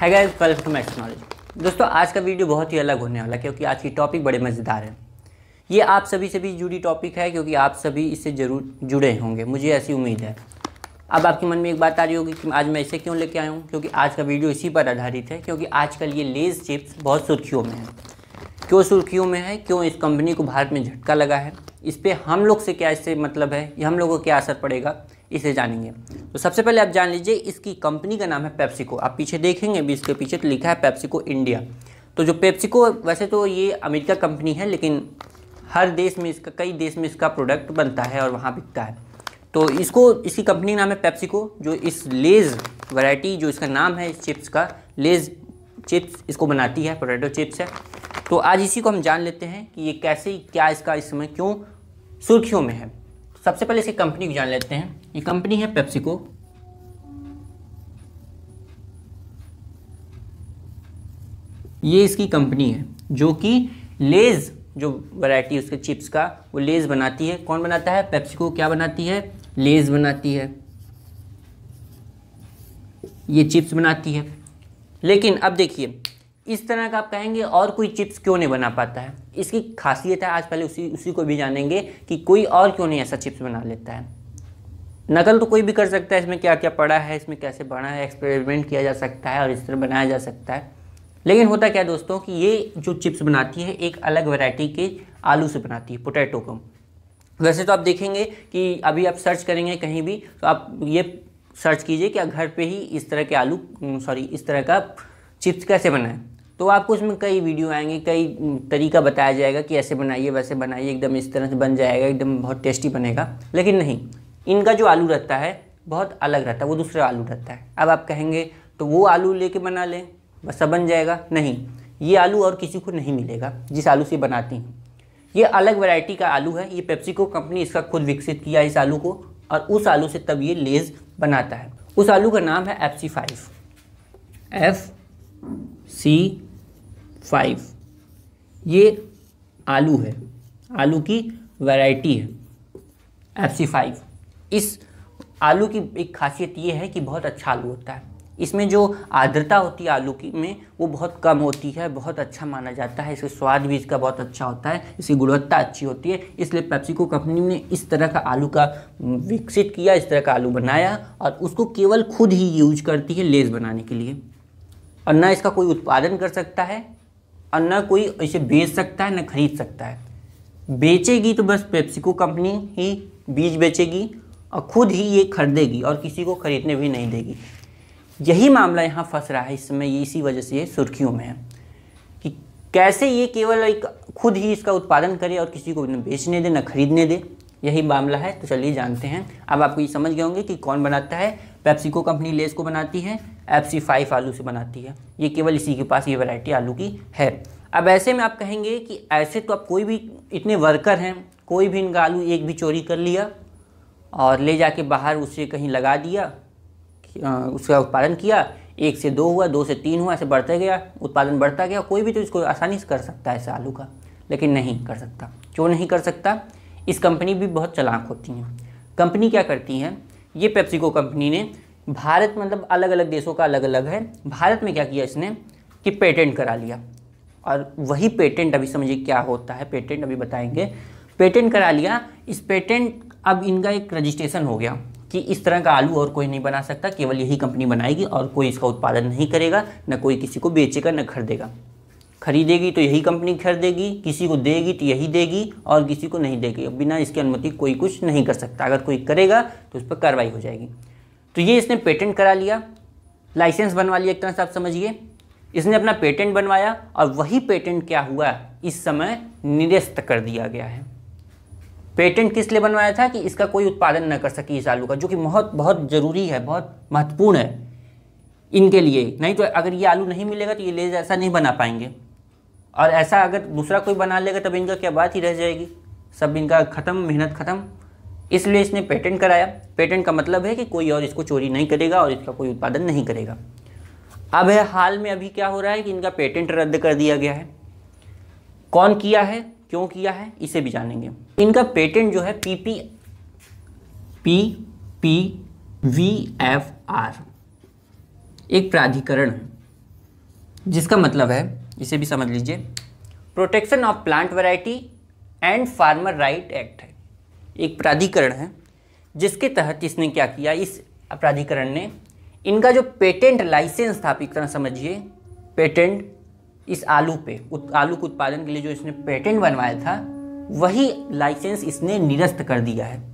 है guys welcome to knowledge दोस्तों आज का वीडियो बहुत ही अलग होने वाला क्योंकि आज की टॉपिक बड़े मज़ेदार है ये आप सभी से भी जुड़ी टॉपिक है क्योंकि आप सभी इससे जरूर जुड़े होंगे मुझे ऐसी उम्मीद है अब आपके मन में एक बात आ रही होगी कि आज मैं इसे क्यों लेके आया हूँ क्योंकि आज का वीडियो इसी पर आधारित है क्योंकि आजकल ये लेज चिप्स बहुत सुर्खियों में है क्यों सुर्खियों में है क्यों इस कंपनी को भारत में झटका लगा है इस पर हम लोग से क्या इससे मतलब है हम लोगों को क्या असर पड़ेगा इसे जानेंगे तो सबसे पहले आप जान लीजिए इसकी कंपनी का नाम है पेप्सिको आप पीछे देखेंगे भी इसके पीछे तो लिखा है पेप्सिको इंडिया तो जो पेप्सिको वैसे तो ये अमेरिका कंपनी है लेकिन हर देश में इसका कई देश में इसका प्रोडक्ट बनता है और वहाँ बिकता है तो इसको इसकी कंपनी नाम है पेप्सिको जो इस लेज वैरायटी जो इसका नाम है इस चिप्स का लेज चिप्स इसको बनाती है पोटैटो चिप्स है तो आज इसी को हम जान लेते हैं कि ये कैसे क्या इसका इस समय क्यों सुर्खियों में है सबसे पहले इसकी कंपनी को जान लेते हैं ये कंपनी है पेप्सिको ये इसकी कंपनी है जो कि लेज जो वैरायटी उसके चिप्स का वो लेज बनाती है कौन बनाता है पेप्सिको क्या बनाती है लेज बनाती है ये चिप्स बनाती है लेकिन अब देखिए इस तरह का आप कहेंगे और कोई चिप्स क्यों नहीं बना पाता है इसकी खासियत है आज पहले उसी उसी को भी जानेंगे कि कोई और क्यों नहीं ऐसा चिप्स बना लेता है नकल तो कोई भी कर सकता है इसमें क्या क्या पड़ा है इसमें कैसे बना है एक्सपेरिमेंट किया जा सकता है और इस तरह बनाया जा सकता है लेकिन होता क्या दोस्तों कि ये जो चिप्स बनाती है एक अलग वैरायटी के आलू से बनाती है पोटैटो को वैसे तो आप देखेंगे कि अभी आप सर्च करेंगे कहीं भी तो आप ये सर्च कीजिए कि घर पे ही इस तरह के आलू सॉरी इस तरह का चिप्स कैसे बनाएं तो आपको उसमें कई वीडियो आएंगे कई हम्म, तरीका बताया जाएगा कि ऐसे बनाइए वैसे बनाइए एकदम इस तरह से बन जाएगा एकदम बहुत टेस्टी बनेगा लेकिन नहीं इनका जो आलू रहता है बहुत अलग रहता है वो दूसरा आलू रहता है अब आप कहेंगे तो वो आलू लेके बना लें बस सब बन जाएगा नहीं ये आलू और किसी को नहीं मिलेगा जिस आलू से बनाती हैं ये अलग वैरायटी का आलू है ये पेप्सिको कंपनी इसका खुद विकसित किया इस आलू को और उस आलू से तब ये लेज बनाता है उस आलू का नाम है F C five F C five ये आलू है आलू की वैरायटी है एफ सी फाइव इस आलू की एक खासियत ये है कि बहुत अच्छा आलू होता है इसमें जो आर्द्रता होती है आलू की में वो बहुत कम होती है बहुत अच्छा माना जाता है इसका स्वाद भी इसका बहुत अच्छा होता है इसकी गुणवत्ता अच्छी होती है इसलिए पेप्सिको कंपनी ने इस तरह का आलू का विकसित किया इस तरह का आलू बनाया और उसको केवल खुद ही यूज करती है लेस बनाने के लिए और न इसका कोई उत्पादन कर सकता है और न कोई इसे बेच सकता है न खरीद सकता है बेचेगी तो बस पेप्सिको कंपनी ही बीज बेचेगी और खुद ही ये खरीदेगी और किसी को खरीदने भी नहीं देगी यही मामला यहाँ फंस रहा है इस समय ये इसी वजह से ये सुर्खियों में है कि कैसे ये केवल एक खुद ही इसका उत्पादन करे और किसी को न बेचने दे न खरीदने दे यही मामला है तो चलिए जानते हैं अब आपको ये समझ गए होंगे कि कौन बनाता है पेप्सिको कंपनी लेस को बनाती है एप्सी फाइव आलू से बनाती है ये केवल इसी के पास ये वैरायटी आलू की है अब ऐसे में आप कहेंगे कि ऐसे तो आप कोई भी इतने वर्कर हैं कोई भी इनका आलू एक भी चोरी कर लिया और ले जाके बाहर उसे कहीं लगा दिया उसका उत्पादन किया एक से दो हुआ दो से तीन हुआ ऐसे बढ़ता गया उत्पादन बढ़ता गया कोई भी तो इसको आसानी से कर सकता है ऐसे आलू का लेकिन नहीं कर सकता क्यों नहीं कर सकता इस कंपनी भी बहुत चलाक होती हैं कंपनी क्या करती हैं ये पेप्सिको कंपनी ने भारत मतलब अलग अलग देशों का अलग अलग है भारत में क्या किया इसने कि पेटेंट करा लिया और वही पेटेंट अभी समझिए क्या होता है पेटेंट अभी बताएंगे पेटेंट करा लिया इस पेटेंट अब इनका एक रजिस्ट्रेशन हो गया कि इस तरह का आलू और कोई नहीं बना सकता केवल यही कंपनी बनाएगी और कोई इसका उत्पादन नहीं करेगा ना कोई किसी को बेचेगा ना खरीदेगा खरीदेगी तो यही कंपनी खरीदेगी किसी को देगी तो यही देगी और किसी को नहीं देगी बिना इसकी अनुमति कोई कुछ नहीं कर सकता अगर कोई करेगा तो उस पर कार्रवाई हो जाएगी तो ये इसने पेटेंट करा लिया लाइसेंस बनवा लिया एक तरह से आप समझिए इसने अपना पेटेंट बनवाया और वही पेटेंट क्या हुआ इस समय निरस्त कर दिया गया है पेटेंट किस लिए बनवाया था कि इसका कोई उत्पादन न कर सके इस आलू का जो कि बहुत बहुत ज़रूरी है बहुत महत्वपूर्ण है इनके लिए नहीं तो अगर ये आलू नहीं मिलेगा तो ये लेज ऐसा नहीं बना पाएंगे और ऐसा अगर दूसरा कोई बना लेगा तब इनका क्या बात ही रह जाएगी सब इनका ख़त्म मेहनत ख़त्म इसलिए इसने पेटेंट कराया पेटेंट का मतलब है कि कोई और इसको चोरी नहीं करेगा और इसका कोई उत्पादन नहीं करेगा अब है हाल में अभी क्या हो रहा है कि इनका पेटेंट रद्द कर दिया गया है कौन किया है क्यों किया है इसे भी जानेंगे इनका पेटेंट जो है P P P P V F R एक प्राधिकरण जिसका मतलब है इसे भी समझ लीजिए protection of plant variety and farmer right act है एक प्राधिकरण है जिसके तहत इसने क्या किया इस प्राधिकरण ने इनका जो पेटेंट लाइसेंस था आप तरह समझिए पेटेंट इस आलू पे उत, आलू के उत्पादन के लिए जो इसने पेटेंट बनवाया था वही लाइसेंस इसने निरस्त कर दिया है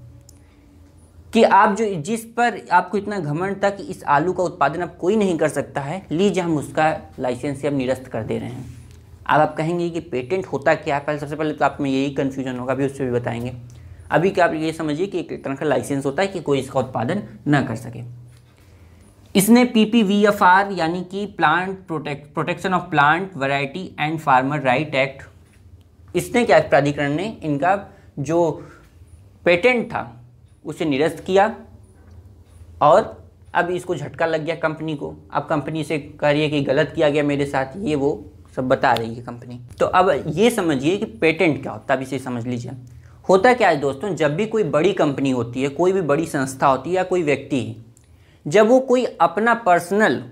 कि आप जो जिस पर आपको इतना घमंड था कि इस आलू का उत्पादन अब कोई नहीं कर सकता है लीजिए हम उसका लाइसेंस अब निरस्त कर दे रहे हैं अब आप कहेंगे कि पेटेंट होता क्या पहले सबसे पहले तो आप में यही कन्फ्यूजन होगा अभी उससे भी बताएंगे अभी क्या आप ये समझिए कि एक तरह का लाइसेंस होता है कि कोई इसका उत्पादन ना कर सके इसने P P V F R यानी कि plant protect protection of plant variety and farmer right act इसने क्या प्राधिकरण ने इनका जो पेटेंट था उसे निरस्त किया और अब इसको झटका लग गया कंपनी को अब कंपनी से कह रही है कि गलत किया गया मेरे साथ ये वो सब बता रही है कंपनी तो अब ये समझिए कि पेटेंट क्या होता है अब इसे समझ लीजिए होता क्या है दोस्तों जब भी कोई बड़ी कंपनी होती है कोई भी बड़ी संस्था होती है या कोई व्यक्ति जब वो कोई अपना पर्सनल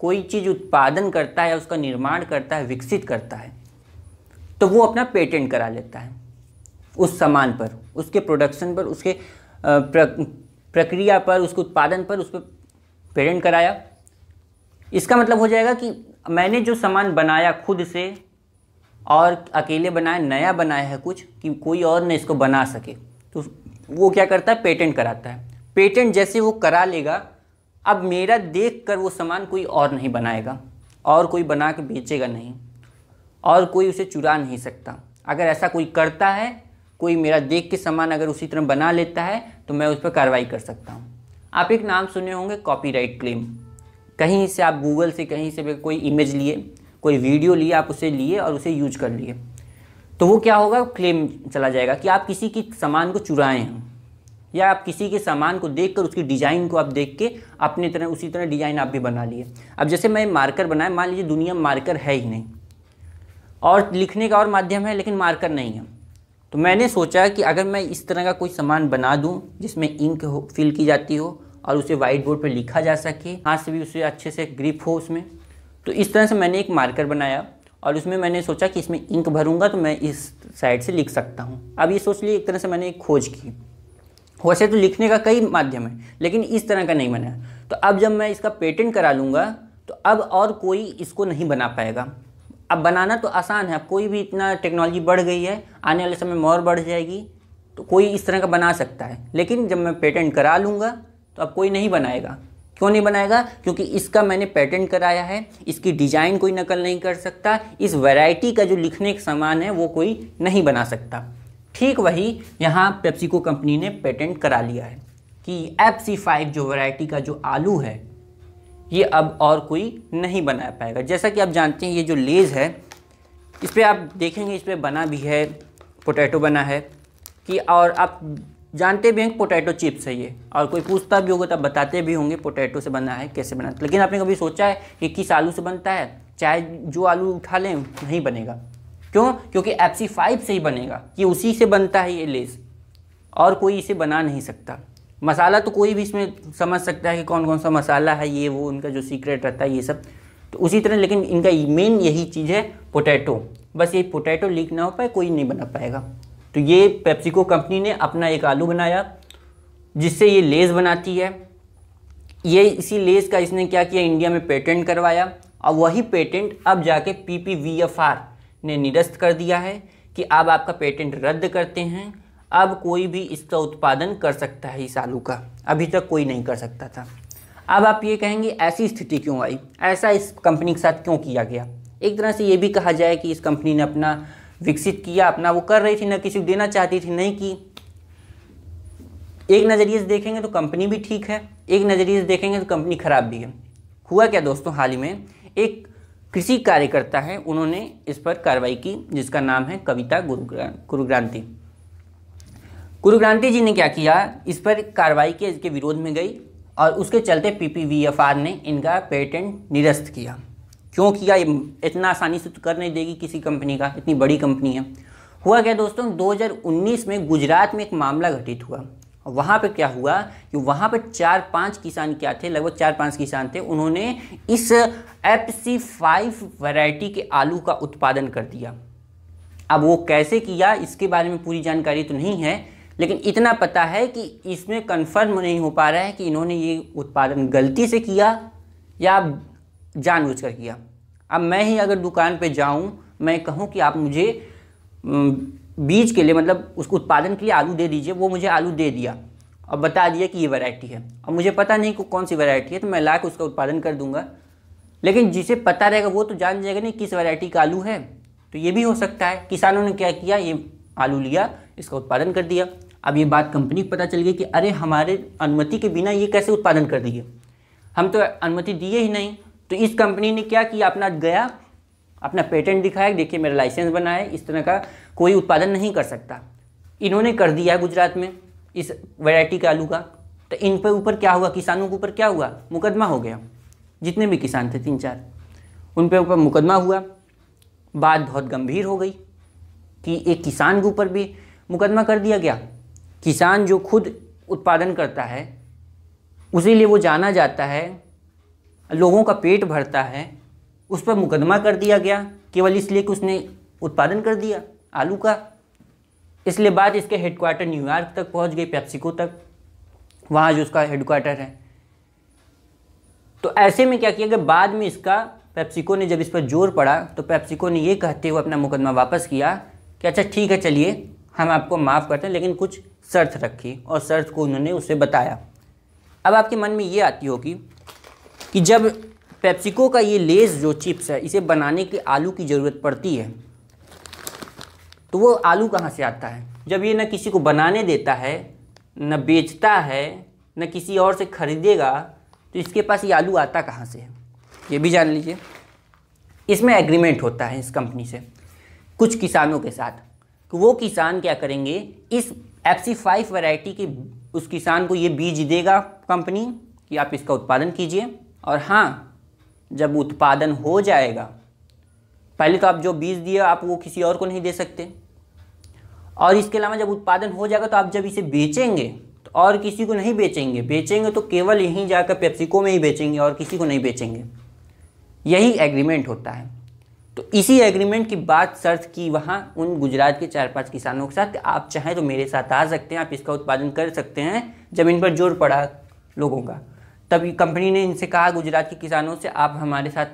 कोई चीज़ उत्पादन करता है उसका निर्माण करता है विकसित करता है तो वो अपना पेटेंट करा लेता है उस सामान पर उसके प्रोडक्शन पर उसके प्रक्रिया पर उसके उत्पादन पर उस पर पेटेंट कराया इसका मतलब हो जाएगा कि मैंने जो सामान बनाया खुद से और अकेले बनाया नया बनाया है कुछ कि कोई और न इसको बना सके तो वो क्या करता है पेटेंट कराता है पेटेंट जैसे वो करा लेगा अब मेरा देख कर वो सामान कोई और नहीं बनाएगा और कोई बना के बेचेगा नहीं और कोई उसे चुरा नहीं सकता अगर ऐसा कोई करता है कोई मेरा देख के सामान अगर उसी तरह बना लेता है तो मैं उस पर कार्रवाई कर सकता हूँ आप एक नाम सुने होंगे कॉपीराइट क्लेम कहीं से आप गूगल से कहीं से भी कोई इमेज लिए कोई वीडियो लिए आप उसे लिए और उसे यूज कर लिए तो वो क्या होगा क्लेम चला जाएगा कि आप किसी की सामान को चुराए हैं या आप किसी के सामान को देखकर उसकी डिज़ाइन को आप देख के अपने तरह उसी तरह डिज़ाइन आप भी बना लिए अब जैसे मैं मार्कर बनाया मान लीजिए दुनिया मार्कर है ही नहीं और लिखने का और माध्यम है लेकिन मार्कर नहीं है तो मैंने सोचा कि अगर मैं इस तरह का कोई सामान बना दूं जिसमें इंक हो फिल की जाती हो और उसे वाइट बोर्ड पर लिखा जा सके हाथ से भी उसे अच्छे से ग्रिप हो उसमें तो इस तरह से मैंने एक मार्कर बनाया और उसमें मैंने सोचा कि इसमें इंक भरूंगा तो मैं इस साइड से लिख सकता हूँ अब ये सोच लिए एक तरह से मैंने एक खोज की वैसे तो लिखने का कई माध्यम है लेकिन इस तरह का नहीं बनाया तो अब जब मैं इसका पेटेंट करा लूँगा तो अब और कोई इसको नहीं बना पाएगा अब बनाना तो आसान है अब कोई भी इतना टेक्नोलॉजी बढ़ गई है आने वाले समय में और बढ़ जाएगी तो कोई इस तरह का बना सकता है लेकिन जब मैं पेटेंट करा लूँगा तो अब कोई नहीं बनाएगा क्यों नहीं बनाएगा क्योंकि इसका मैंने पेटेंट कराया है इसकी डिज़ाइन कोई नकल नहीं कर सकता इस वैरायटी का जो लिखने का सामान है वो कोई नहीं बना सकता ठीक वही यहाँ पेप्सिको कंपनी ने पेटेंट करा लिया है कि एप्सी फाइव जो वैरायटी का जो आलू है ये अब और कोई नहीं बना पाएगा जैसा कि आप जानते हैं ये जो लेज़ है इस पर आप देखेंगे इस पर बना भी है पोटैटो बना है कि और आप जानते भी हैं पोटैटो चिप्स है ये और कोई पूछता भी होगा तो आप बताते भी होंगे पोटैटो से बना है कैसे बना लेकिन आपने कभी सोचा है कि किस आलू से बनता है चाहे जो आलू उठा लें नहीं बनेगा क्यों क्योंकि एफ फाइव से ही बनेगा कि उसी से बनता है ये लेस और कोई इसे बना नहीं सकता मसाला तो कोई भी इसमें समझ सकता है कि कौन कौन सा मसाला है ये वो उनका जो सीक्रेट रहता है ये सब तो उसी तरह लेकिन इनका मेन यही चीज़ है पोटैटो बस ये पोटैटो लीक ना हो पाए कोई नहीं बना पाएगा तो ये पेप्सिको कंपनी ने अपना एक आलू बनाया जिससे ये लेस बनाती है ये इसी लेस का इसने क्या किया इंडिया में पेटेंट करवाया और वही पेटेंट अब जाके पी ने निरस्त कर दिया है कि अब आपका पेटेंट रद्द करते हैं अब कोई भी इसका उत्पादन कर सकता है इस आलू का अभी तक कोई नहीं कर सकता था अब आप ये कहेंगे ऐसी स्थिति क्यों आई ऐसा इस कंपनी के साथ क्यों किया गया एक तरह से ये भी कहा जाए कि इस कंपनी ने अपना विकसित किया अपना वो कर रही थी ना किसी को देना चाहती थी नहीं की एक नज़रिए से देखेंगे तो कंपनी भी ठीक है एक नज़रिए से देखेंगे तो कंपनी ख़राब भी है हुआ क्या दोस्तों हाल ही में एक कृषि कार्यकर्ता है उन्होंने इस पर कार्रवाई की जिसका नाम है कविता गुरु गुरुग्रांति गुरु क्रांति जी ने क्या किया इस पर कार्रवाई के इसके विरोध में गई और उसके चलते पीपीवीएफआर ने इनका पेटेंट निरस्त किया क्यों किया इतना आसानी से तो कर नहीं देगी किसी कंपनी का इतनी बड़ी कंपनी है हुआ क्या दोस्तों 2019 में गुजरात में एक मामला घटित हुआ वहाँ पे क्या हुआ कि वहाँ पे चार पांच किसान क्या थे लगभग चार पांच किसान थे उन्होंने इस एफ सी फाइव वैरायटी के आलू का उत्पादन कर दिया अब वो कैसे किया इसके बारे में पूरी जानकारी तो नहीं है लेकिन इतना पता है कि इसमें कन्फर्म नहीं हो पा रहा है कि इन्होंने ये उत्पादन गलती से किया या जानबूझकर किया अब मैं ही अगर दुकान पे जाऊं मैं कहूं कि आप मुझे बीज के लिए मतलब उसको उत्पादन के लिए आलू दे दीजिए वो मुझे आलू दे दिया और बता दिया कि ये वैरायटी है और मुझे पता नहीं कि कौन सी वैरायटी है तो मैं ला उसका उत्पादन कर दूंगा लेकिन जिसे पता रहेगा वो तो जान जाएगा नहीं किस वैरायटी का आलू है तो ये भी हो सकता है किसानों ने क्या किया ये आलू लिया इसका उत्पादन कर दिया अब ये बात कंपनी को पता चल गई कि अरे हमारे अनुमति के बिना ये कैसे उत्पादन कर दिए हम तो अनुमति दिए ही नहीं तो इस कंपनी ने क्या किया अपना गया अपना पेटेंट दिखाया देखिए मेरा लाइसेंस बना है इस तरह का कोई उत्पादन नहीं कर सकता इन्होंने कर दिया है गुजरात में इस वैरायटी के आलू का तो इन पर ऊपर क्या हुआ किसानों के ऊपर क्या हुआ मुकदमा हो गया जितने भी किसान थे तीन चार उन पर ऊपर मुकदमा हुआ बात बहुत गंभीर हो गई कि एक किसान के ऊपर भी मुकदमा कर दिया गया किसान जो खुद उत्पादन करता है उसी लिए वो जाना जाता है लोगों का पेट भरता है उस पर मुकदमा कर दिया गया केवल इसलिए कि उसने उत्पादन कर दिया आलू का इसलिए बाद इसके हेडक्वार्टर न्यूयॉर्क तक पहुंच गई पैप्सिको तक वहाँ जो उसका हेडक्वार्टर है तो ऐसे में क्या किया गया बाद में इसका पैप्सिको ने जब इस पर जोर पड़ा तो पैप्सिको ने ये कहते हुए अपना मुकदमा वापस किया कि अच्छा ठीक है चलिए हम आपको माफ़ करते हैं लेकिन कुछ शर्त रखी और शर्त को उन्होंने उसे बताया अब आपके मन में ये आती होगी कि जब पेप्सिको का ये लेस जो चिप्स है इसे बनाने के आलू की ज़रूरत पड़ती है तो वो आलू कहाँ से आता है जब ये ना किसी को बनाने देता है न बेचता है न किसी और से ख़रीदेगा तो इसके पास ये आलू आता कहाँ से है ये भी जान लीजिए इसमें एग्रीमेंट होता है इस कंपनी से कुछ किसानों के साथ कि वो किसान क्या करेंगे इस एफ सी फाइव वैरायटी के उस किसान को ये बीज देगा कंपनी कि आप इसका उत्पादन कीजिए और हाँ जब उत्पादन हो जाएगा पहले तो आप जो बीज दिए आप वो किसी और को नहीं दे सकते और इसके अलावा जब उत्पादन हो जाएगा तो आप जब इसे बेचेंगे तो और किसी को नहीं बेचेंगे बेचेंगे तो केवल यहीं जाकर पेप्सिको में ही बेचेंगे और किसी को नहीं बेचेंगे यही एग्रीमेंट होता है तो इसी एग्रीमेंट की बात शर्त की वहाँ उन गुजरात के चार पांच किसानों के साथ आप चाहें तो मेरे साथ आ सकते हैं आप इसका उत्पादन कर सकते हैं जब इन पर जोर पड़ा लोगों का तब कंपनी ने इनसे कहा गुजरात के किसानों से आप हमारे साथ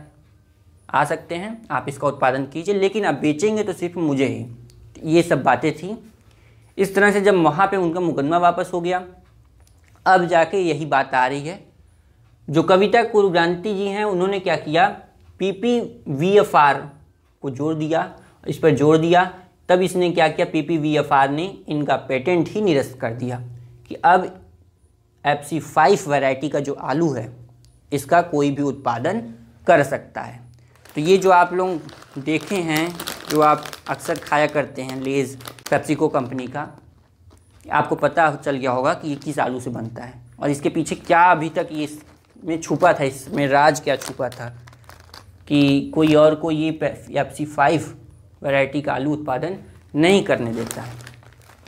आ सकते हैं आप इसका उत्पादन कीजिए लेकिन आप बेचेंगे तो सिर्फ मुझे ही ये सब बातें थी इस तरह से जब वहाँ पर उनका मुकदमा वापस हो गया अब जाके यही बात आ रही है जो कविता कुरुग्रांति जी हैं उन्होंने क्या किया पी वी एफ आर को जोड़ दिया इस पर जोड़ दिया तब इसने क्या किया पी वी एफ आर ने इनका पेटेंट ही निरस्त कर दिया कि अब एफ सी फाइव वैरायटी का जो आलू है इसका कोई भी उत्पादन कर सकता है तो ये जो आप लोग देखे हैं जो आप अक्सर खाया करते हैं लेज पेप्सिको कंपनी का आपको पता चल गया होगा कि ये किस आलू से बनता है और इसके पीछे क्या अभी तक ये इसमें छुपा था इसमें राज क्या छुपा था कि कोई और को ये एप्सी फाइव वैरायटी का आलू उत्पादन नहीं करने देता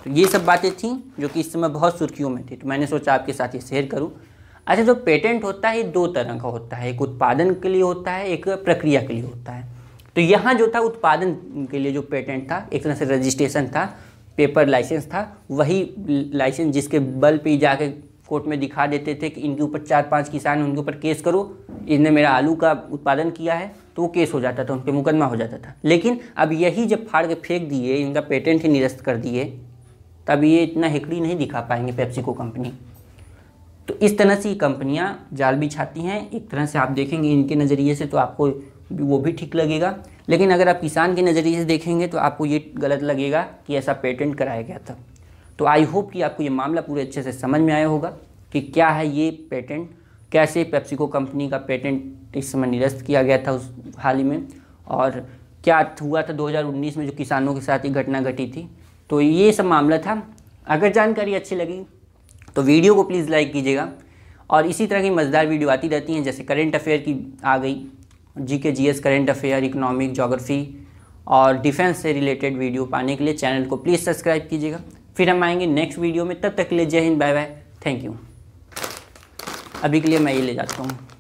तो ये सब बातें थी जो कि इस समय बहुत सुर्खियों में थी तो मैंने सोचा आपके साथ ये शेयर करूँ अच्छा जो पेटेंट होता है दो तरह का होता है एक उत्पादन के लिए होता है एक प्रक्रिया के लिए होता है तो यहाँ जो था उत्पादन के लिए जो पेटेंट था एक तरह से रजिस्ट्रेशन था पेपर लाइसेंस था वही लाइसेंस जिसके बल पे जाके कोर्ट में दिखा देते थे कि इनके ऊपर चार पांच किसान उनके ऊपर केस करो इसने मेरा आलू का उत्पादन किया है तो वो केस हो जाता था उन पर मुकदमा हो जाता था लेकिन अब यही जब फाड़ के फेंक दिए इनका पेटेंट ही निरस्त कर दिए तब ये इतना हेकड़ी नहीं दिखा पाएंगे पेप्सिको कंपनी तो इस तरह से ये कंपनियाँ जाल भी छाती हैं एक तरह से आप देखेंगे इनके नज़रिए से तो आपको वो भी ठीक लगेगा लेकिन अगर आप किसान के नज़रिए से देखेंगे तो आपको ये गलत लगेगा कि ऐसा पेटेंट कराया गया था तो आई होप कि आपको ये मामला पूरे अच्छे से समझ में आया होगा कि क्या है ये पेटेंट कैसे पेप्सिको कंपनी का पेटेंट इस समय निरस्त किया गया था उस हाल ही में और क्या हुआ था 2019 में जो किसानों के साथ ये घटना घटी थी तो ये सब मामला था अगर जानकारी अच्छी लगी तो वीडियो को प्लीज़ लाइक कीजिएगा और इसी तरह की मज़ेदार वीडियो आती रहती हैं जैसे करेंट अफेयर की आ गई G K G S current affair economic geography और डिफेंस से रिलेटेड वीडियो पाने के लिए चैनल को प्लीज़ सब्सक्राइब कीजिएगा फिर हम आएंगे नेक्स्ट वीडियो में तब तक के लिए Jai Hind bye bye thank you अभी के लिए मैं ये ले जाता हूँ